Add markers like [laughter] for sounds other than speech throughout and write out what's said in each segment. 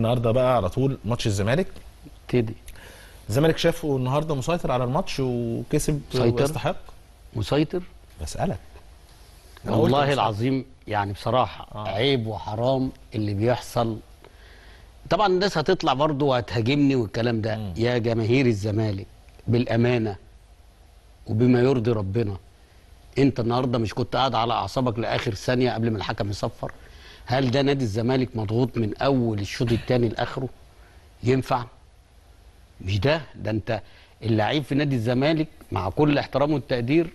النهارده بقى على طول ماتش الزمالك ابتدي الزمالك شافه النهارده مسيطر على الماتش وكسب ويستحق مسيطر بسالك والله العظيم يعني بصراحه آه. عيب وحرام اللي بيحصل طبعا الناس هتطلع برضه وهتهاجمني والكلام ده م. يا جماهير الزمالك بالامانه وبما يرضي ربنا انت النهارده مش كنت قاعد على اعصابك لاخر ثانيه قبل ما الحكم يصفر هل ده نادي الزمالك مضغوط من اول الشوط الثاني لاخره ينفع مش ده ده انت اللعيب في نادي الزمالك مع كل احترامه والتقدير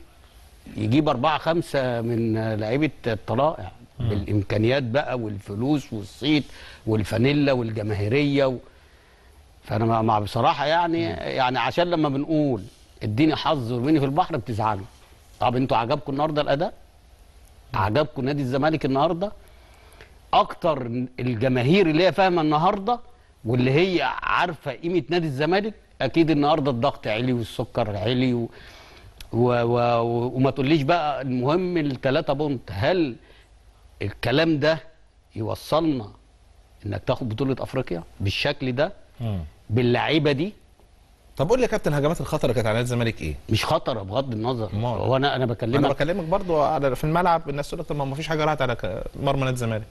يجيب أربعة خمسة من لعيبة الطلائع بالإمكانيات بقى والفلوس والصيت والفانيلا والجماهيرية و... فأنا مع بصراحة يعني يعني عشان لما بنقول اديني حظ ورميني في البحر بتزعلوا طب انتوا عجبكم النهارده الأداء؟ عجبكم نادي الزمالك النهارده؟ اكتر الجماهير اللي هي فاهمه النهارده واللي هي عارفه قيمه نادي الزمالك اكيد النهارده الضغط عالي والسكر عالي و... و... و... وما تقوليش بقى المهم الثلاثه بونت هل الكلام ده يوصلنا انك تاخد بطوله افريقيا بالشكل ده باللعيبه دي طب قول لي يا كابتن هجمات الخطر اللي كانت على نادي الزمالك ايه؟ مش خطره بغض النظر هو انا انا بكلمك انا بكلمك برضه في الملعب الناس تقول لك طب ما فيش حاجه راحت على مرمى نادي الزمالك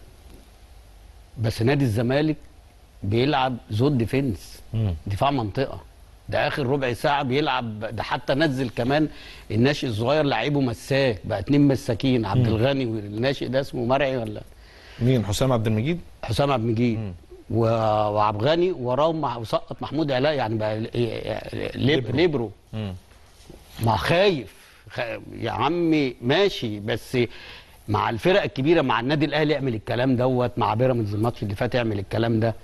بس نادي الزمالك بيلعب زود ديفنس دفاع منطقه ده اخر ربع ساعه بيلعب ده حتى نزل كمان الناشئ الصغير لعيبه مساك بقى اتنين مساكين عبد الغني والناشئ ده اسمه مرعي ولا مين حسام عبد المجيد حسام عبد المجيد و... وعبد الغني وراهم وسقط محمود علاء يعني بقى ليبرو, ليبرو ما خايف خ... يا عمي ماشي بس مع الفرق الكبيره مع النادي الاهلي اعمل الكلام دوت مع بيراميدز الماتش اللي فات اعمل الكلام ده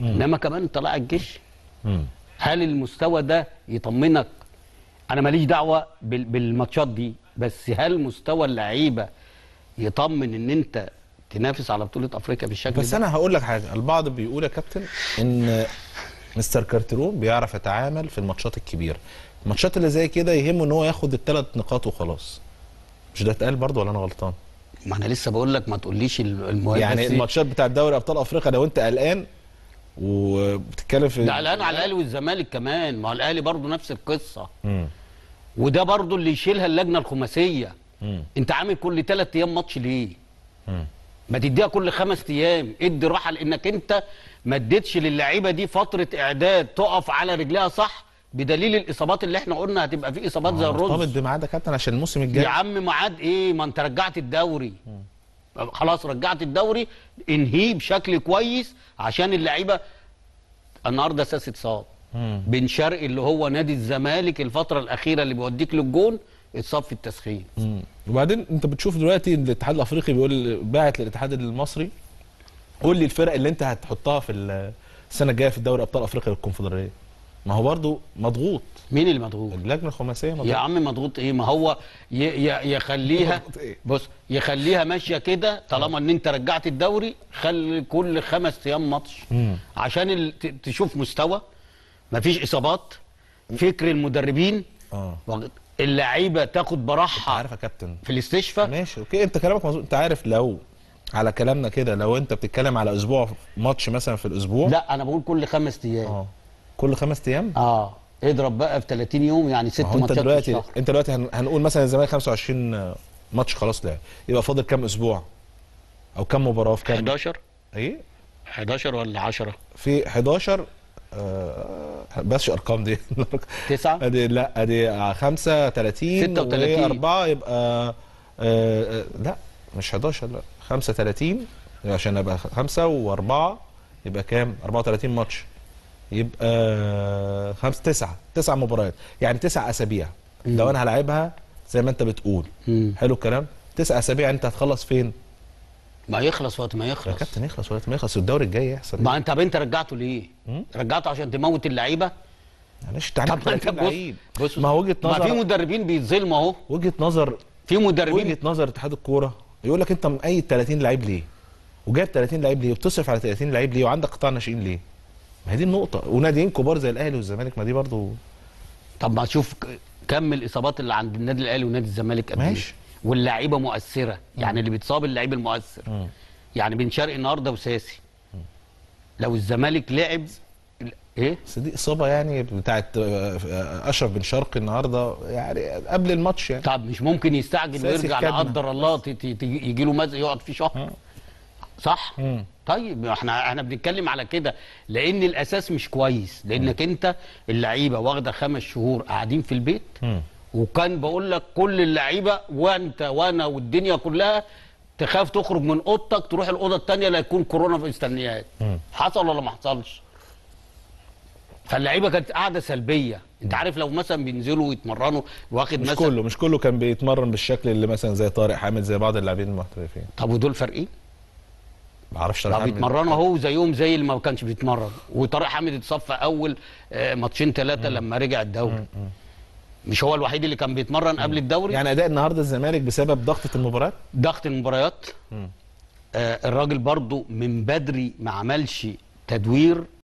انما كمان طلع الجيش هل المستوى ده يطمنك انا ماليش دعوه بالماتشات دي بس هل مستوى اللعيبه يطمن ان انت تنافس على بطوله افريقيا بالشكل بس ده بس انا هقول لك حاجه البعض بيقول يا كابتن ان مستر كارترون بيعرف يتعامل في الماتشات الكبيره الماتشات اللي زي كده يهمه ان هو ياخد الثلاث نقاط وخلاص مش ده اتقال برضه ولا انا غلطان ما انا لسه بقول لك ما تقوليش المهم يعني الماتشات بتاع دوري ابطال افريقيا لو انت قلقان وبتتكلم في لا قلقان على الاهلي والزمالك كمان ما هو الاهلي برضه نفس القصه وده برضه اللي يشيلها اللجنه الخماسيه مم. انت عامل كل ثلاث ايام ماتش ليه؟ مم. ما تديها كل خمس ايام ادي راحه لانك انت ما اديتش للعيبه دي فتره اعداد تقف على رجليها صح بدليل الاصابات اللي احنا قلنا هتبقى في اصابات آه، زي الرز مرتبط بميعاد يا كابتن عشان الموسم الجاي يا عم ميعاد ايه ما انت رجعت الدوري مم. خلاص رجعت الدوري انهيه بشكل كويس عشان اللعيبه النهارده ساس اتصاب بن شرقي اللي هو نادي الزمالك الفتره الاخيره اللي بيوديك للجون اتصاب في التسخين مم. وبعدين انت بتشوف دلوقتي الاتحاد الافريقي بيقول باعت للاتحاد المصري قول لي الفرق اللي انت هتحطها في السنه الجايه في دوري ابطال افريقيا والكونفدراليه ما هو برضه مضغوط مين اللي مضغوط؟ اللجنه الخماسيه مضغوط يا عم مضغوط ايه؟ ما هو ي... ي... يخليها إيه؟ بص يخليها ماشيه كده طالما ان انت رجعت الدوري خلي كل خمس ايام ماتش عشان تشوف مستوى مفيش اصابات فكر المدربين اه اللعيبه تاخد براحها عارف يا كابتن في الاستشفاء ماشي اوكي انت كلامك مظبوط انت عارف لو على كلامنا كده لو انت بتتكلم على اسبوع ماتش مثلا في الاسبوع لا انا بقول كل خمس ايام آه. كل خمس ايام اه اضرب بقى في 30 يوم يعني ست ماتشات انت دلوقتي انت دلوقتي هنقول مثلا الزمالك 25 ماتش خلاص لعب يبقى فاضل كام اسبوع او كام مباراه في كام 11 ايه 11 ولا 10 في 11 آه بس ارقام دي 9 [laughs] ادي لا ادي 5 30 36 4 يبقى آه،, آه لا مش 11 لا 35 عشان ابقى 5 و4 يبقى كام 34 ماتش يبقى خمس تسعة تسع مباريات يعني تسع اسابيع مم. لو انا هلاعبها زي ما انت بتقول مم. حلو الكلام تسع اسابيع انت هتخلص فين ما يخلص وقت ما يخلص يا كابتن يخلص وقت ما يخلص الدوري الجاي يحصل ما انت انت رجعته ليه رجعته عشان تموت اللعيبه معلش تعالى طب انت بص, بص ما وجهه نظر ما في مدربين بيتظلموا اهو وجهه نظر في مدربين وجهه نظر اتحاد الكوره يقول لك انت مقيد 30 لعيب ليه وجايب 30 لعيب ليه وبتصرف على 30 لعيب ليه وعندك قطاع ناشئين ليه ما هي دي النقطه وناديين كبار زي الاهلي والزمالك ما دي برضه طب ما تشوف كم الاصابات اللي عند النادي الاهلي ونادي الزمالك قبل ماشي واللعيبه مؤثره يعني اللي بيتصاب اللعيب المؤثر يعني بن شرقي النهارده وساسي لو الزمالك لعب ايه بس دي اصابه يعني بتاعت آه، آه، اشرف بن شرقي النهارده يعني قبل الماتش يعني طب مش ممكن يستعجل ويرجع لا قدر الله يجي له مزق يقعد فيه شهر صح مم. طيب احنا احنا بنتكلم على كده لان الاساس مش كويس لانك مم. انت اللعيبه واخده خمس شهور قاعدين في البيت مم. وكان بقول لك كل اللعيبه وانت وانا والدنيا كلها تخاف تخرج من اوضتك تروح الاوضه الثانيه لا يكون كورونا استنيات حصل ولا ما حصلش فاللعيبه كانت قاعده سلبيه انت عارف لو مثلا بينزلوا يتمرنوا واخد مش مثلا مش كله مش كله كان بيتمرن بالشكل اللي مثلا زي طارق حامد زي بعض اللاعبين المحترفين طب ودول فرقين معرفش طارق حامد بيتمرنوا اهو زيهم زي اللي ما كانش بيتمرن وطارق حامد اتصفى اول آه، ماتشين ثلاثه لما رجع الدوري مش هو الوحيد اللي كان بيتمرن قبل الدوري يعني اداء النهارده الزمالك بسبب ضغطه المباريات ضغط المباريات آه الراجل برضو من بدري ما عملش تدوير